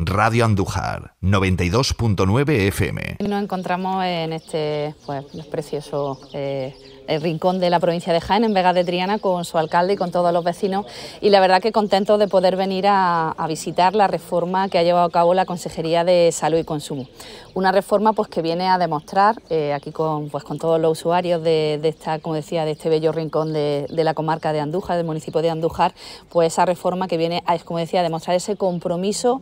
Radio Andújar, 92.9 FM. Nos encontramos en este pues, precioso eh, el rincón de la provincia de Jaén, en Vega de Triana, con su alcalde y con todos los vecinos. Y la verdad que contento de poder venir a, visitar la reforma que ha llevado a cabo la Consejería de Salud y Consumo. Una reforma pues, que viene a demostrar, eh, aquí con, pues, con todos los usuarios de, esta, como decía, de este bello rincón de, la comarca de Andújar, del municipio de Andújar, pues esa reforma que viene, a, como decía, a demostrar ese compromiso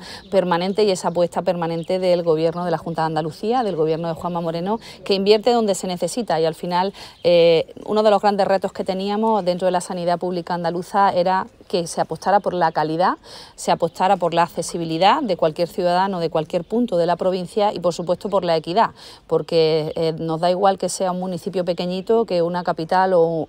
y esa apuesta permanente del Gobierno de la Junta de Andalucía, del Gobierno de Juanma Moreno, que invierte donde se necesita. Y al final, eh, uno de los grandes retos que teníamos dentro de la sanidad pública andaluza era que se apostara por la calidad, se apostara por la accesibilidad de cualquier ciudadano, de cualquier punto de la provincia y, por supuesto, por la equidad, porque eh, nos da igual que sea un municipio pequeñito que una capital o,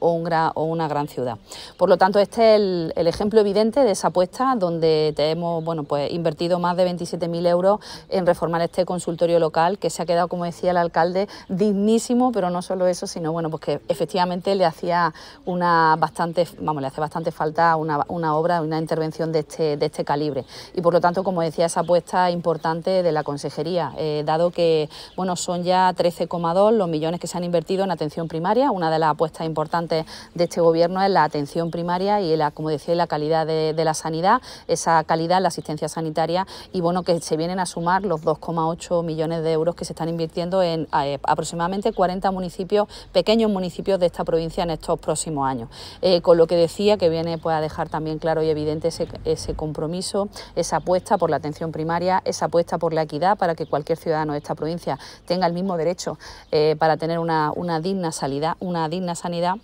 una gran ciudad. Por lo tanto, este es el, ejemplo evidente de esa apuesta donde te hemos bueno, pues, invertido más de 27.000 euros en reformar este consultorio local que se ha quedado, como decía el alcalde, dignísimo, pero no solo eso, sino bueno, pues que efectivamente le hacía una bastante, vamos, le hace bastante falta una una obra, una intervención este, de este, calibre. Y por lo tanto, como decía, esa apuesta importante de la Consejería, eh, dado que bueno, son ya 13,2 los millones que se han invertido en atención primaria. Una de las apuestas importantes de este Gobierno es la atención primaria y, la, como decía, la calidad de, la sanidad, esa calidad, la asistencia sanitaria y bueno, que se vienen a sumar los 2,8 millones de euros que se están invirtiendo en eh, aproximadamente 40 municipios, pequeños municipios de esta provincia en estos próximos años. Eh, con lo que decía que viene pues, a dejar también claro y evidente ese, ese compromiso, esa apuesta por la atención primaria, esa apuesta por la equidad para que cualquier ciudadano de esta provincia tenga el mismo derecho eh, para tener una, digna salida, una digna sanidad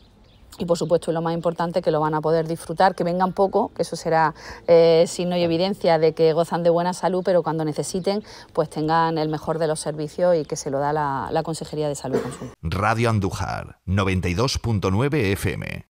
y por supuesto lo más importante que lo van a poder disfrutar, que vengan poco, que eso será eh, signo y evidencia de que gozan de buena salud, pero cuando necesiten pues tengan el mejor de los servicios y que se lo da la, la Consejería de Salud. Radio Andújar, 92.9 FM.